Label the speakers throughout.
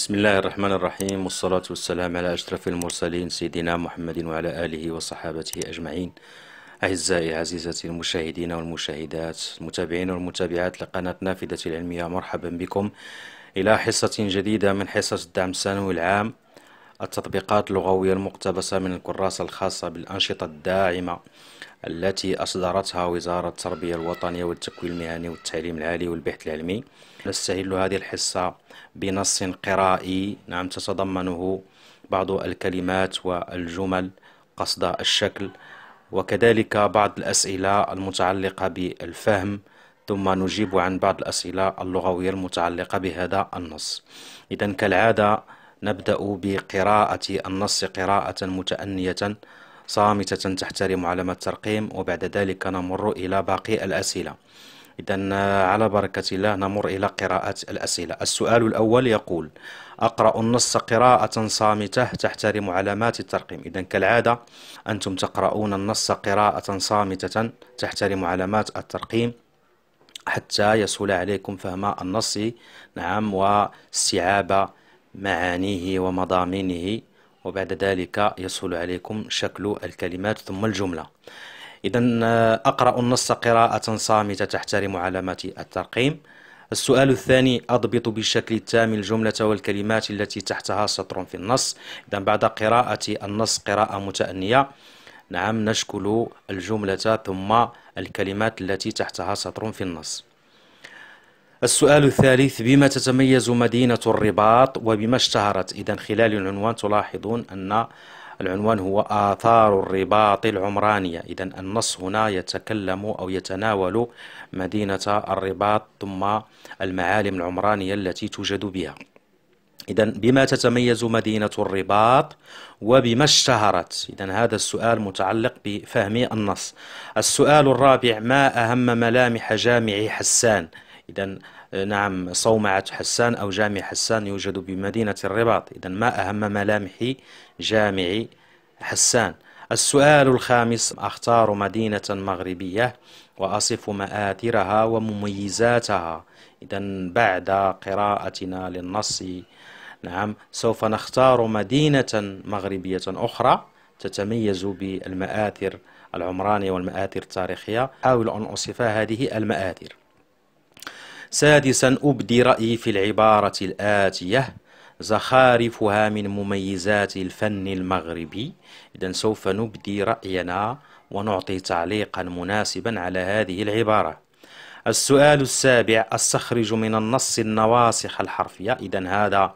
Speaker 1: بسم الله الرحمن الرحيم والصلاة والسلام على أشرف المرسلين سيدنا محمد وعلى آله وصحابته أجمعين أعزائي عزيزتي المشاهدين والمشاهدات المتابعين والمتابعات لقناة نافذة العلمية مرحبا بكم إلى حصة جديدة من حصص الدعم السنوي العام التطبيقات اللغوية المقتبسة من الكراسة الخاصة بالأنشطة الداعمة التي أصدرتها وزارة التربية الوطنية والتكوين المهني والتعليم العالي والبحث العلمي نستهل هذه الحصة بنص قرائي نعم تتضمنه بعض الكلمات والجمل قصد الشكل وكذلك بعض الأسئلة المتعلقة بالفهم ثم نجيب عن بعض الأسئلة اللغوية المتعلقة بهذا النص إذا كالعادة نبدأ بقراءة النص قراءة متأنية صامتة تحترم علامة الترقيم وبعد ذلك نمر إلى باقي الأسئلة إذا آه، على بركة الله نمر إلى قراءة الأسئلة السؤال الأول يقول أقرأ النص قراءة صامتة تحترم علامات الترقيم إذا كالعادة أنتم تقرؤون النص قراءة صامتة تحترم علامات الترقيم حتى يسهل عليكم فهم النص نعم واستيعاب معانيه ومضامينه وبعد ذلك يسهل عليكم شكل الكلمات ثم الجملة إذا آه، أقرأ النص قراءة صامتة تحترم علامات الترقيم السؤال الثاني أضبط بالشكل التام الجملة والكلمات التي تحتها سطر في النص إذا بعد قراءة النص قراءة متأنية نعم نشكل الجملة ثم الكلمات التي تحتها سطر في النص السؤال الثالث بما تتميز مدينة الرباط وبما اشتهرت إذا خلال العنوان تلاحظون أن العنوان هو آثار الرباط العمرانية إذا النص هنا يتكلم أو يتناول مدينة الرباط ثم المعالم العمرانية التي توجد بها إذا بما تتميز مدينة الرباط وبما اشتهرت إذا هذا السؤال متعلق بفهم النص السؤال الرابع ما أهم ملامح جامع حسان إذا آه، نعم صومعة حسان أو جامع حسان يوجد بمدينة الرباط إذا ما أهم ملامح جامع حسان السؤال الخامس أختار مدينة مغربية وأصف مآثرها ومميزاتها إذا بعد قراءتنا للنص نعم سوف نختار مدينة مغربية أخرى تتميز بالمآثر العمرانية والمآثر التاريخية حاول أن أصف هذه المآثر سادسا أبدي رأيي في العبارة الآتية زخارفها من مميزات الفن المغربي إذا سوف نبدي رأينا ونعطي تعليقا مناسبا على هذه العبارة السؤال السابع استخرج من النص النواسخ الحرفية إذا هذا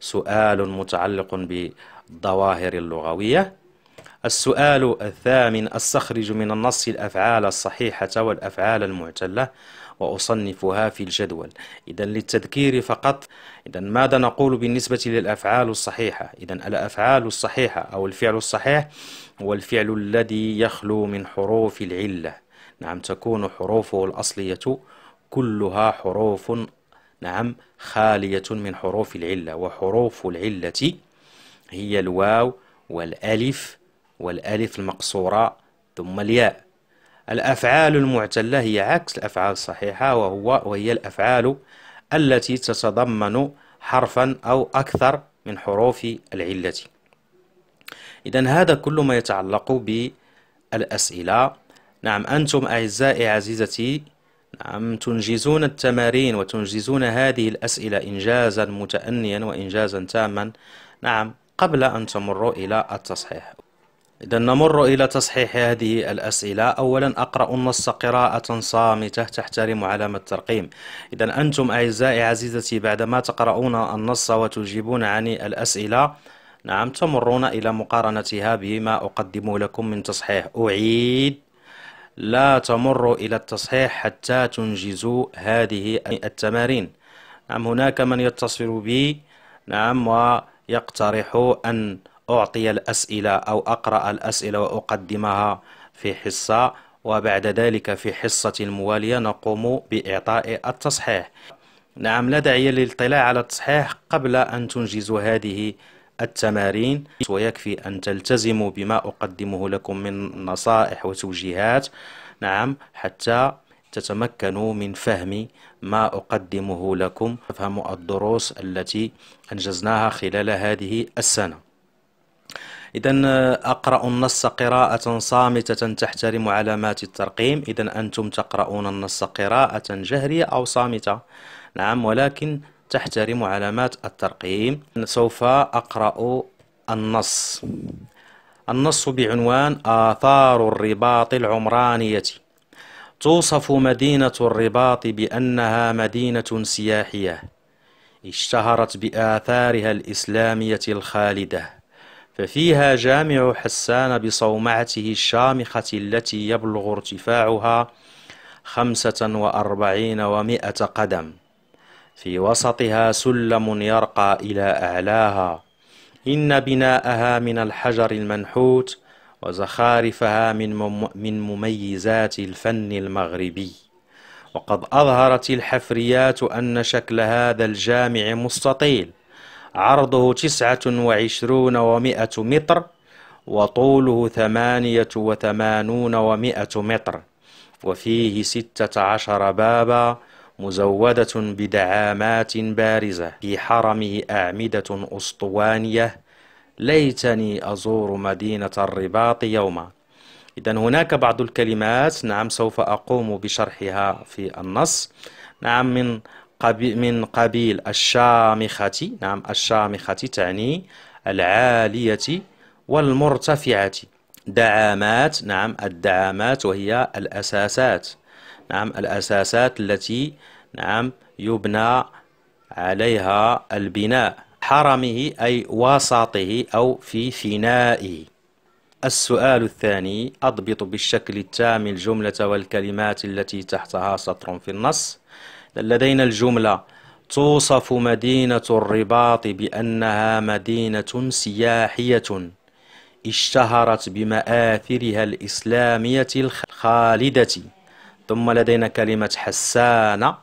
Speaker 1: سؤال متعلق بالظواهر اللغوية السؤال الثامن استخرج من النص الأفعال الصحيحة والأفعال المعتلة وأصنفها في الجدول إذا للتذكير فقط إذا ماذا نقول بالنسبة للأفعال الصحيحة إذا الأفعال الصحيحة أو الفعل الصحيح هو الفعل الذي يخلو من حروف العلة نعم تكون حروفه الأصلية كلها حروف نعم خالية من حروف العلة وحروف العلة هي الواو والألف والألف المقصورة ثم الياء الأفعال المعتلة هي عكس الأفعال الصحيحة وهو وهي الأفعال التي تتضمن حرفا أو أكثر من حروف العلة إذا هذا كل ما يتعلق بالأسئلة نعم أنتم أعزائي عزيزتي نعم تنجزون التمارين وتنجزون هذه الأسئلة إنجازا متأنيا وإنجازا تاما نعم قبل أن تمروا إلى التصحيح إذا نمر إلى تصحيح هذه الأسئلة أولا أقرأ النص قراءة صامتة تحترم علامة الترقيم إذا أنتم أعزائي عزيزتي بعدما تقرؤون النص وتجيبون عن الأسئلة نعم تمرون إلى مقارنتها بما أقدم لكم من تصحيح أعيد لا تمروا إلى التصحيح حتى تنجزوا هذه التمارين نعم هناك من يتصل بي نعم ويقترح أن أعطي الأسئلة أو أقرأ الأسئلة وأقدمها في حصة وبعد ذلك في حصة الموالية نقوم بإعطاء التصحيح نعم لا داعي للاطلاع على التصحيح قبل أن تنجز هذه التمارين ويكفي أن تلتزموا بما أقدمه لكم من نصائح وتوجيهات نعم حتى تتمكنوا من فهم ما أقدمه لكم تفهموا الدروس التي أنجزناها خلال هذه السنة إذا آه، أقرأ النص قراءة صامتة تحترم علامات الترقيم إذا أنتم تقرؤون النص قراءة جهرية أو صامتة نعم ولكن تحترم علامات الترقيم سوف أقرأ النص النص بعنوان آثار الرباط العمرانية توصف مدينة الرباط بأنها مدينة سياحية اشتهرت بآثارها الإسلامية الخالدة ففيها جامع حسان بصومعته الشامخة التي يبلغ ارتفاعها خمسة وأربعين ومائة قدم في وسطها سلم يرقى إلى أعلاها إن بناءها من الحجر المنحوت وزخارفها من, مم من مميزات الفن المغربي وقد أظهرت الحفريات أن شكل هذا الجامع مستطيل عرضه تسعة وعشرون ومائة متر وطوله ثمانية وثمانون ومائة متر وفيه ستة عشر بابا مزودة بدعامات بارزة في حرمه أعمدة أسطوانية ليتني أزور مدينة الرباط يوما إذا هناك بعض الكلمات نعم سوف أقوم بشرحها في النص نعم من من قبيل الشامخة نعم الشامخة تعني العالية والمرتفعة دعامات نعم الدعامات وهي الأساسات نعم الأساسات التي نعم يبنى عليها البناء حرمه أي وسطه أو في فنائه السؤال الثاني أضبط بالشكل التام الجملة والكلمات التي تحتها سطر في النص لدينا الجملة توصف مدينة الرباط بأنها مدينة سياحية اشتهرت بمآثرها الإسلامية الخالدة ثم لدينا كلمة حسانة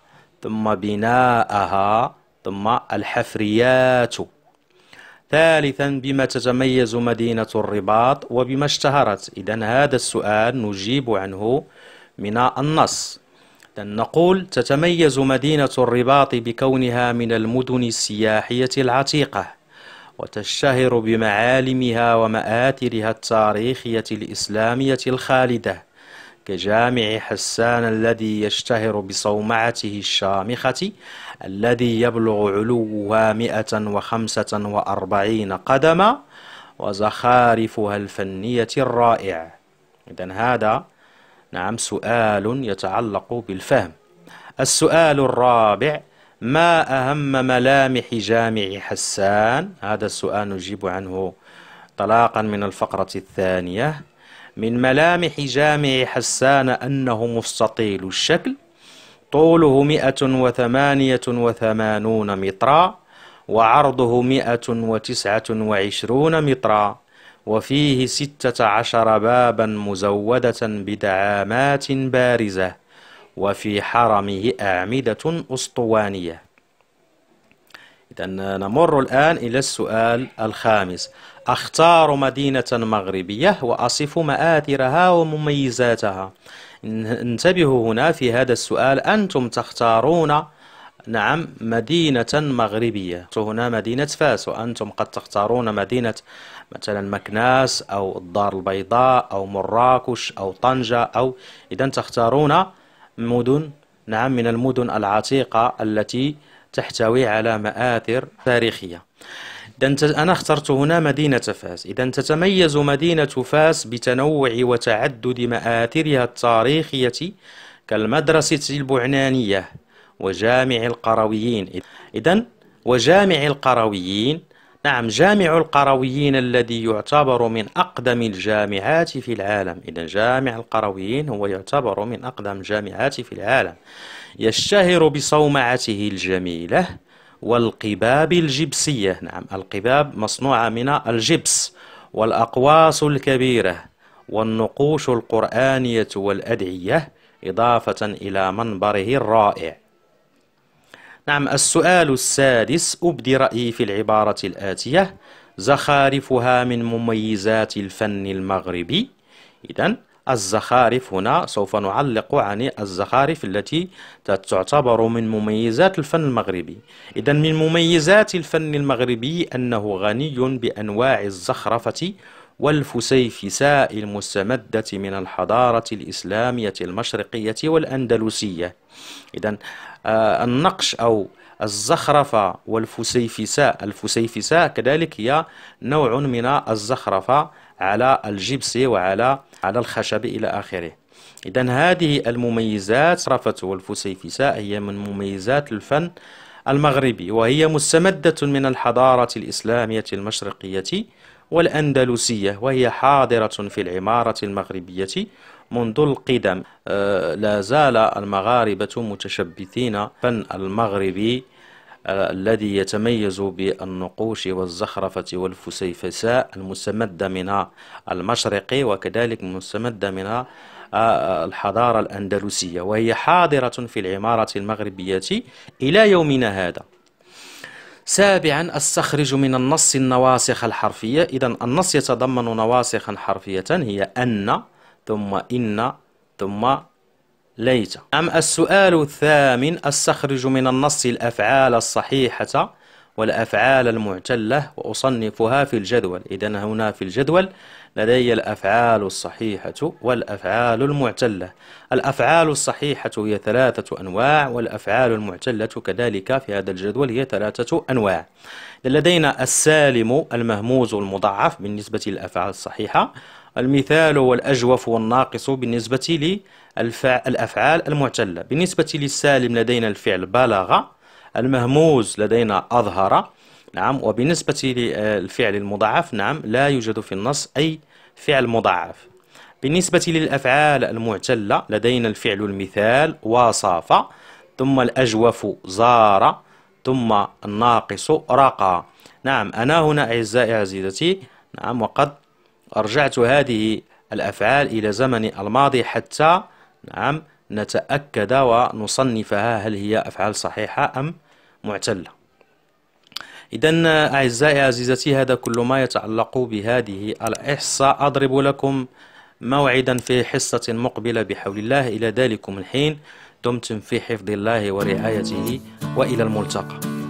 Speaker 1: ثم بناءها ثم الحفريات ثالثا بما تتميز مدينة الرباط وبما اشتهرت إذا هذا السؤال نجيب عنه من النص نقول تتميز مدينة الرباط بكونها من المدن السياحية العتيقة وتشتهر بمعالمها ومآثرها التاريخية الإسلامية الخالدة كجامع حسان الذي يشتهر بصومعته الشامخة الذي يبلغ علوها 145 قدما وزخارفها الفنية الرائع إذا هذا نعم سؤال يتعلق بالفهم السؤال الرابع ما أهم ملامح جامع حسان هذا السؤال نجيب عنه طلاقا من الفقرة الثانية من ملامح جامع حسان أنه مستطيل الشكل طوله 188 مترا وعرضه 129 مترا وفيه ستة عشر بابا مزودة بدعامات بارزة وفي حرمه أعمدة أسطوانية إذا نمر الآن إلى السؤال الخامس أختار مدينة مغربية وأصف مآثرها ومميزاتها انتبهوا هنا في هذا السؤال أنتم تختارون نعم مدينة مغربية هنا مدينة فاس وأنتم قد تختارون مدينة مثلا مكناس أو الدار البيضاء أو مراكش أو طنجة أو إذا تختارون مدن نعم من المدن العتيقة التي تحتوي على مآثر تاريخية إذا أنا اخترت هنا مدينة فاس إذا تتميز مدينة فاس بتنوع وتعدد مآثرها التاريخية كالمدرسة البعنانية وجامع القرويين إذا وجامع القرويين نعم جامع القرويين الذي يعتبر من أقدم الجامعات في العالم إذا جامع القرويين هو يعتبر من أقدم الجامعات في العالم يشتهر بصومعته الجميلة والقباب الجبسية نعم القباب مصنوعة من الجبس والأقواس الكبيرة والنقوش القرآنية والأدعية إضافة إلى منبره الرائع نعم السؤال السادس أبدي رأيي في العبارة الآتية زخارفها من مميزات الفن المغربي إذا الزخارف هنا سوف نعلق عن الزخارف التي تعتبر من مميزات الفن المغربي إذا من مميزات الفن المغربي أنه غني بأنواع الزخرفة والفسيفساء المستمدة من الحضارة الإسلامية المشرقية والأندلسية إذا آه، النقش أو الزخرفة والفسيفساء الفسيفساء كذلك هي نوع من الزخرفة على الجبس وعلى على الخشب إلى آخره إذا هذه المميزات الزخرفة والفسيفساء هي من مميزات الفن المغربي وهي مستمدة من الحضارة الإسلامية المشرقية والأندلسية وهي حاضرة في العمارة المغربية منذ القدم أه، لا زال المغاربة متشبثين فن المغربي أه، الذي يتميز بالنقوش والزخرفة والفسيفساء المستمدة من المشرق وكذلك المستمدة من أه، الحضارة الأندلسية وهي حاضرة في العمارة المغربية إلى يومنا هذا سابعا استخرج من النص النواسخ الحرفية إذا النص يتضمن نواسخا حرفية هي أن ثم إن ثم ليت أم السؤال الثامن أستخرج من النص الأفعال الصحيحة والأفعال المعتلة وأصنفها في الجدول إذا هنا في الجدول لدي الأفعال الصحيحة والأفعال المعتلة الأفعال الصحيحة هي ثلاثة أنواع والأفعال المعتلة كذلك في هذا الجدول هي ثلاثة أنواع لدينا السالم المهموز المضعف بالنسبة للأفعال الصحيحة المثال هو الأجوف والناقص بالنسبة للأفعال المعتلة بالنسبة للسالم لدينا الفعل بلغ المهموز لدينا أظهر نعم وبالنسبة للفعل آه، المضاعف نعم لا يوجد في النص أي فعل مضاعف بالنسبة للأفعال المعتلة لدينا الفعل المثال وصاف ثم الأجوف زار ثم الناقص رقى نعم أنا هنا أعزائي عزيزتي نعم وقد رجعت هذه الأفعال إلى زمن الماضي حتى نعم نتأكد ونصنفها هل هي أفعال صحيحة أم معتلة إذا أعزائي عزيزتي هذا كل ما يتعلق بهذه الإحصاء أضرب لكم موعدا في حصة مقبلة بحول الله إلى ذلكم الحين دمتم في حفظ الله ورعايته وإلى الملتقى